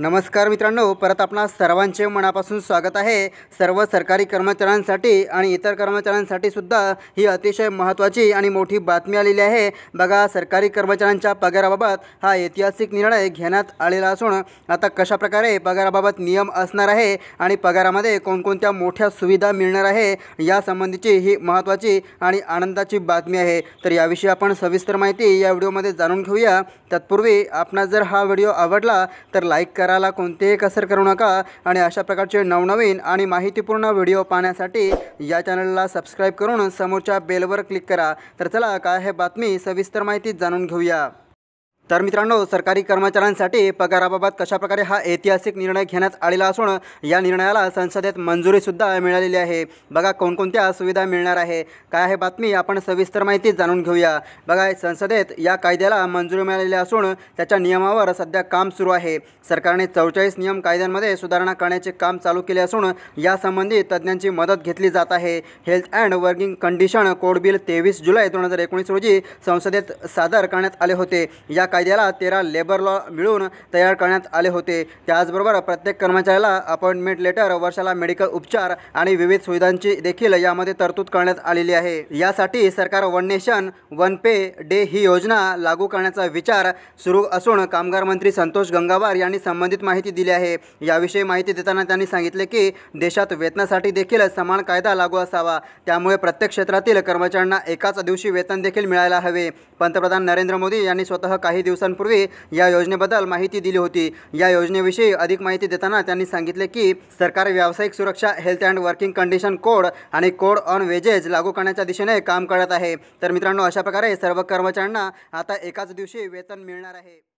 नमस्कार मित्रांनो परत आपणा सर्वांचे मनापासून स्वागत आहे सर्व सरकारी कर्मचाऱ्यांसाठी आणि इतर कर्मचाऱ्यांसाठी सुद्धा ही अतिशय महत्त्वाची आणि मोठी बातमी आलेली आहे बघा सरकारी कर्मचाऱ्यांच्या पगाराबाबत हा ऐतिहासिक निर्णय घेण्यात आलेला असून आता कशाप्रकारे पगाराबाबत नियम असणार आहे आणि पगारामध्ये कोणकोणत्या मोठ्या सुविधा मिळणार आहे यासंबंधीची ही महत्त्वाची आणि आनंदाची बातमी आहे तर याविषयी आपण सविस्तर माहिती या व्हिडिओमध्ये जाणून घेऊया तत्पूर्वी आपणा जर हा व्हिडिओ आवडला तर लाईक करा कराला कोणतीही कसर करू नका आणि अशा प्रकारचे नवनवीन आणि माहितीपूर्ण व्हिडिओ पाहण्यासाठी या चॅनलला सबस्क्राईब करून समोरच्या बेलवर क्लिक करा तर चला काय हे बातमी सविस्तर माहिती जाणून घेऊया तर मित्रांनो सरकारी कर्मचाऱ्यांसाठी पगाराबाबत कशाप्रकारे हा ऐतिहासिक निर्णय घेण्यात आलेला असून या निर्णयाला संसदेत मंजुरीसुद्धा मिळालेली आहे बघा कोणकोणत्या सुविधा मिळणार आहे काय आहे बातमी आपण सविस्तर माहिती जाणून घेऊया बघा संसदेत या कायद्याला मंजुरी मिळालेली असून त्याच्या नियमावर सध्या काम सुरू आहे सरकारने चौचाळीस नियम कायद्यांमध्ये सुधारणा करण्याचे काम चालू केले असून यासंबंधी तज्ज्ञांची मदत घेतली जात आहे health and working condition code bill तेवीस जुलै दोन हजार एकोणीस रोजी संसदेत सादर करण्यात आले होते या कायद्याला तेरा लेबर लॉ मिळून तयार करण्यात आले होते त्याचबरोबर प्रत्येक कर्मचाऱ्याला अपॉइंटमेंट लेटर वर्षाला मेडिकल उपचार आणि विविध सुविधांची देखील यामध्ये तरतूद करण्यात आलेली आहे यासाठी सरकार one nation one pay day ही योजना लागू करण्याचा विचार सुरू असून कामगार मंत्री संतोष गंगावार यांनी संबंधित माहिती दिली आहे याविषयी माहिती देताना त्यांनी सांगितले की देशात वेतनासाठी देखील समान कायदा लागू असावा त्यामुळे प्रत्येक क्षेत्रातील कर्मचाऱ्यांना एकाच दिवशी वेतन देखील मिळायला हवे पंतप्रधान नरेंद्र मोदी यांनी स्वतः काही दिवसांपूर्वी या योजनेबद्दल माहिती दिली होती या योजनेविषयी अधिक माहिती देताना त्यांनी सांगितले की सरकार व्यावसायिक सुरक्षा health and working condition code आणि कोड ऑन वेजेस लागू करण्याच्या दिशेने काम करत आहे तर मित्रांनो अशा प्रकारे सर्व कर्मचाऱ्यांना आता एकाच दिवशी वेतन मिळणार आहे